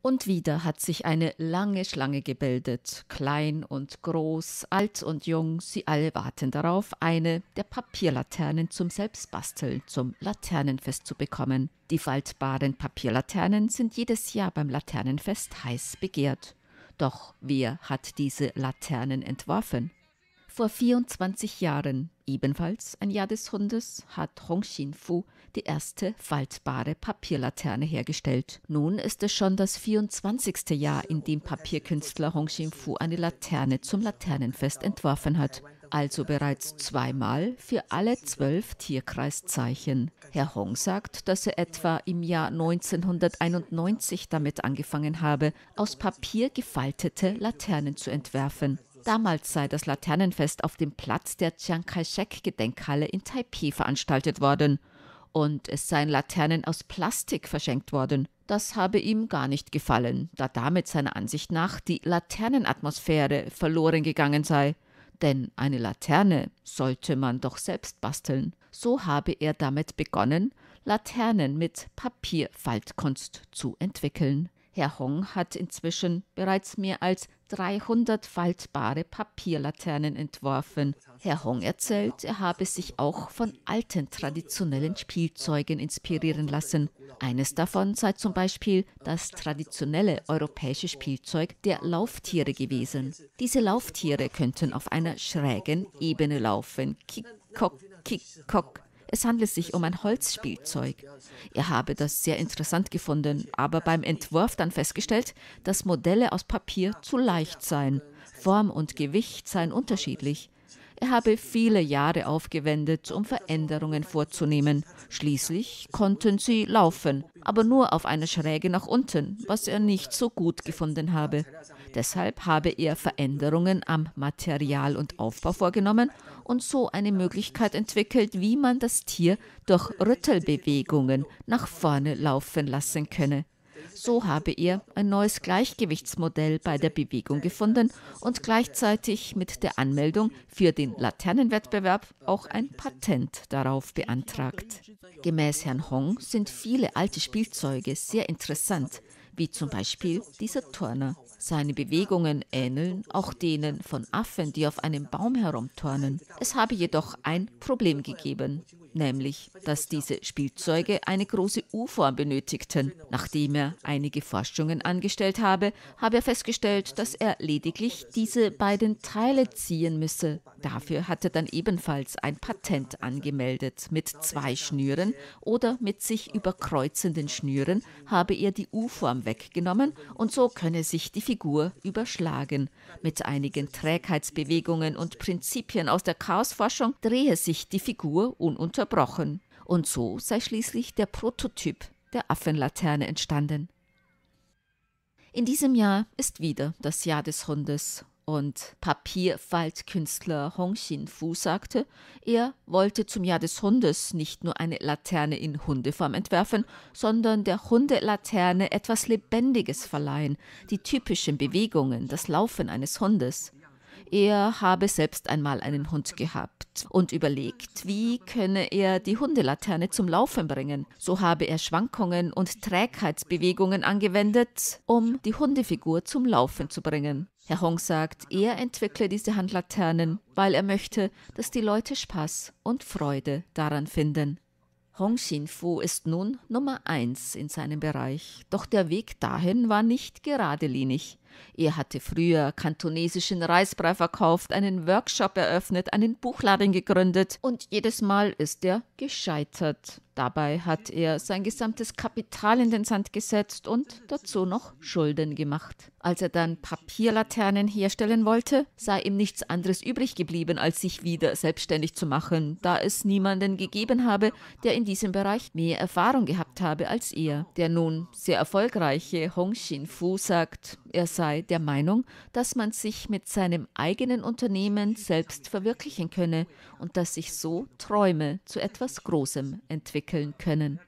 Und wieder hat sich eine lange Schlange gebildet, klein und groß, alt und jung, sie alle warten darauf, eine der Papierlaternen zum Selbstbasteln, zum Laternenfest zu bekommen. Die faltbaren Papierlaternen sind jedes Jahr beim Laternenfest heiß begehrt. Doch wer hat diese Laternen entworfen? Vor 24 Jahren, ebenfalls ein Jahr des Hundes, hat Hong Xin-Fu die erste faltbare Papierlaterne hergestellt. Nun ist es schon das 24. Jahr, in dem Papierkünstler Hong Xin-Fu eine Laterne zum Laternenfest entworfen hat also bereits zweimal für alle zwölf Tierkreiszeichen. Herr Hong sagt, dass er etwa im Jahr 1991 damit angefangen habe, aus Papier gefaltete Laternen zu entwerfen damals sei das Laternenfest auf dem Platz der Chiang Kai-shek-Gedenkhalle in Taipeh veranstaltet worden. Und es seien Laternen aus Plastik verschenkt worden. Das habe ihm gar nicht gefallen, da damit seiner Ansicht nach die Laternenatmosphäre verloren gegangen sei. Denn eine Laterne sollte man doch selbst basteln. So habe er damit begonnen, Laternen mit Papierfaltkunst zu entwickeln. Herr Hong hat inzwischen bereits mehr als 300 faltbare Papierlaternen entworfen. Herr Hong erzählt, er habe sich auch von alten traditionellen Spielzeugen inspirieren lassen. Eines davon sei zum Beispiel das traditionelle europäische Spielzeug der Lauftiere gewesen. Diese Lauftiere könnten auf einer schrägen Ebene laufen. Kick, kock, kick, kock. Es handelt sich um ein Holzspielzeug. Er habe das sehr interessant gefunden, aber beim Entwurf dann festgestellt, dass Modelle aus Papier zu leicht seien. Form und Gewicht seien unterschiedlich. Er habe viele Jahre aufgewendet, um Veränderungen vorzunehmen. Schließlich konnten sie laufen, aber nur auf einer Schräge nach unten, was er nicht so gut gefunden habe. Deshalb habe er Veränderungen am Material und Aufbau vorgenommen und so eine Möglichkeit entwickelt, wie man das Tier durch Rüttelbewegungen nach vorne laufen lassen könne. So habe er ein neues Gleichgewichtsmodell bei der Bewegung gefunden und gleichzeitig mit der Anmeldung für den Laternenwettbewerb auch ein Patent darauf beantragt. Gemäß Herrn Hong sind viele alte Spielzeuge sehr interessant, wie zum Beispiel dieser Turner. Seine Bewegungen ähneln auch denen von Affen, die auf einem Baum herumturnen. Es habe jedoch ein Problem gegeben nämlich dass diese Spielzeuge eine große U-Form benötigten. Nachdem er einige Forschungen angestellt habe, habe er festgestellt, dass er lediglich diese beiden Teile ziehen müsse. Dafür hat er dann ebenfalls ein Patent angemeldet. Mit zwei Schnüren oder mit sich überkreuzenden Schnüren habe er die U-Form weggenommen und so könne sich die Figur überschlagen. Mit einigen Trägheitsbewegungen und Prinzipien aus der Chaosforschung drehe sich die Figur ununterbrochen unterbrochen und so sei schließlich der Prototyp der Affenlaterne entstanden. In diesem Jahr ist wieder das Jahr des Hundes und Papierfaltkünstler Hong Xin-Fu sagte, er wollte zum Jahr des Hundes nicht nur eine Laterne in Hundeform entwerfen, sondern der Hundelaterne etwas Lebendiges verleihen, die typischen Bewegungen, das Laufen eines Hundes er habe selbst einmal einen Hund gehabt und überlegt, wie könne er die Hundelaterne zum Laufen bringen. So habe er Schwankungen und Trägheitsbewegungen angewendet, um die Hundefigur zum Laufen zu bringen. Herr Hong sagt, er entwickle diese Handlaternen, weil er möchte, dass die Leute Spaß und Freude daran finden. Hong Xin-Fu ist nun Nummer eins in seinem Bereich, doch der Weg dahin war nicht geradelinig. Er hatte früher kantonesischen Reisbrei verkauft, einen Workshop eröffnet, einen Buchladen gegründet und jedes Mal ist er gescheitert. Dabei hat er sein gesamtes Kapital in den Sand gesetzt und dazu noch Schulden gemacht. Als er dann Papierlaternen herstellen wollte, sei ihm nichts anderes übrig geblieben, als sich wieder selbstständig zu machen, da es niemanden gegeben habe, der in diesem Bereich mehr Erfahrung gehabt habe als er. Der nun sehr erfolgreiche Hong Xin Fu sagt, er sei sei der Meinung, dass man sich mit seinem eigenen Unternehmen selbst verwirklichen könne und dass sich so Träume zu etwas Großem entwickeln können.